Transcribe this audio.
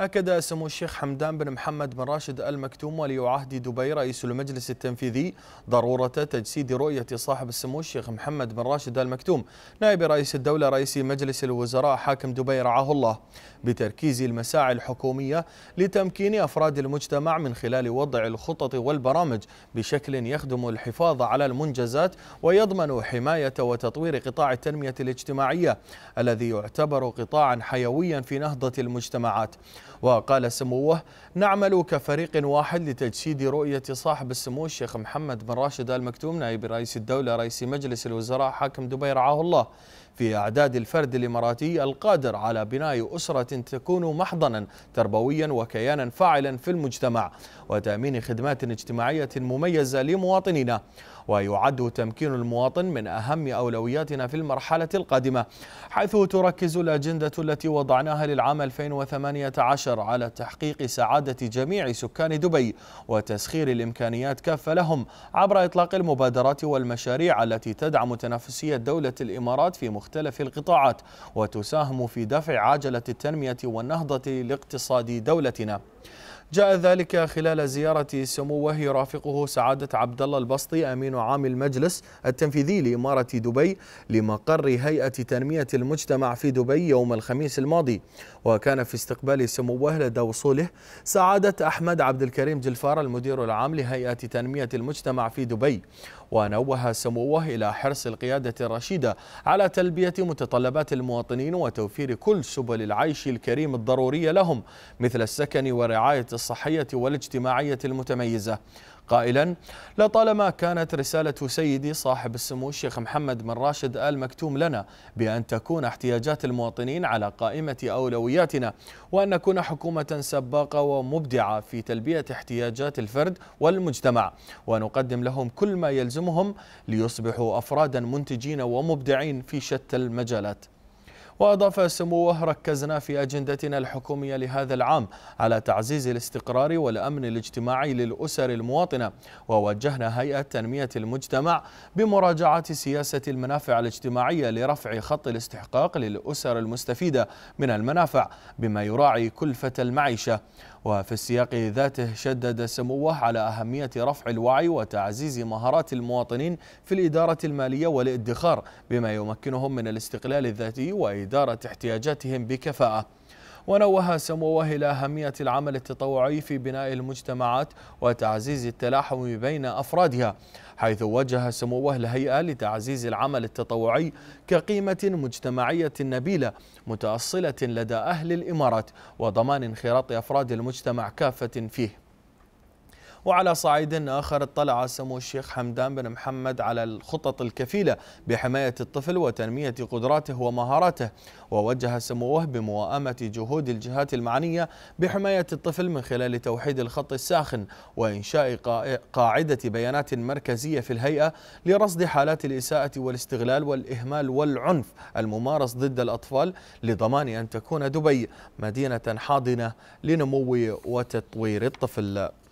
أكد سمو الشيخ حمدان بن محمد بن راشد المكتوم ولي عهد دبي رئيس المجلس التنفيذي ضرورة تجسيد رؤية صاحب السمو الشيخ محمد بن راشد المكتوم نائب رئيس الدولة رئيس مجلس الوزراء حاكم دبي رعاه الله بتركيز المساعي الحكومية لتمكين أفراد المجتمع من خلال وضع الخطط والبرامج بشكل يخدم الحفاظ على المنجزات ويضمن حماية وتطوير قطاع التنمية الاجتماعية الذي يعتبر قطاعا حيويا في نهضة المجتمعات وقال سموه نعمل كفريق واحد لتجسيد رؤية صاحب السمو الشيخ محمد بن راشد آل مكتوم نائب رئيس الدولة رئيس مجلس الوزراء حاكم دبي رعاه الله في إعداد الفرد الإماراتي القادر على بناء أسرة تكون محضنا تربويا وكيانا فاعلا في المجتمع وتأمين خدمات اجتماعية مميزة لمواطنينا ويعد تمكين المواطن من أهم أولوياتنا في المرحلة القادمة حيث تركز الأجندة التي وضعناها للعام 2018 عشر على تحقيق سعادة جميع سكان دبي وتسخير الإمكانيات كافة لهم عبر إطلاق المبادرات والمشاريع التي تدعم تنافسية دولة الإمارات في مختلف القطاعات وتساهم في دفع عجلة التنمية والنهضة لاقتصاد دولتنا جاء ذلك خلال زيارة سموه يرافقه سعادة عبد الله البسطي أمين عام المجلس التنفيذي لإمارة دبي لمقر هيئة تنمية المجتمع في دبي يوم الخميس الماضي وكان في استقبال سموه لدى وصوله سعادة أحمد عبد الكريم جلفار المدير العام لهيئة تنمية المجتمع في دبي ونوه سموه إلى حرص القيادة الرشيدة على تلبية متطلبات المواطنين وتوفير كل سبل العيش الكريم الضرورية لهم مثل السكن ورعاية الصحية والاجتماعية المتميزة قائلا لطالما كانت رسالة سيدي صاحب السمو الشيخ محمد بن راشد آل مكتوم لنا بأن تكون احتياجات المواطنين على قائمة أولوياتنا وأن نكون حكومة سباقة ومبدعة في تلبية احتياجات الفرد والمجتمع ونقدم لهم كل ما يلزمهم ليصبحوا أفرادا منتجين ومبدعين في شتى المجالات وأضاف سموه ركزنا في أجندتنا الحكومية لهذا العام على تعزيز الاستقرار والأمن الاجتماعي للأسر المواطنة ووجهنا هيئة تنمية المجتمع بمراجعة سياسة المنافع الاجتماعية لرفع خط الاستحقاق للأسر المستفيدة من المنافع بما يراعي كلفة المعيشة وفي السياق ذاته شدد سموه على أهمية رفع الوعي وتعزيز مهارات المواطنين في الإدارة المالية والادخار بما يمكنهم من الاستقلال الذاتي وإدارة إدارة احتياجاتهم بكفاءة ونوه سموه إلى أهمية العمل التطوعي في بناء المجتمعات وتعزيز التلاحم بين أفرادها حيث وجه سموه الهيئة لتعزيز العمل التطوعي كقيمة مجتمعية نبيلة متأصلة لدى أهل الإمارات وضمان انخراط أفراد المجتمع كافة فيه وعلى صعيد آخر اطلع سمو الشيخ حمدان بن محمد على الخطط الكفيلة بحماية الطفل وتنمية قدراته ومهاراته ووجه سموه بموائمة جهود الجهات المعنية بحماية الطفل من خلال توحيد الخط الساخن وإنشاء قاعدة بيانات مركزية في الهيئة لرصد حالات الإساءة والاستغلال والإهمال والعنف الممارس ضد الأطفال لضمان أن تكون دبي مدينة حاضنة لنمو وتطوير الطفل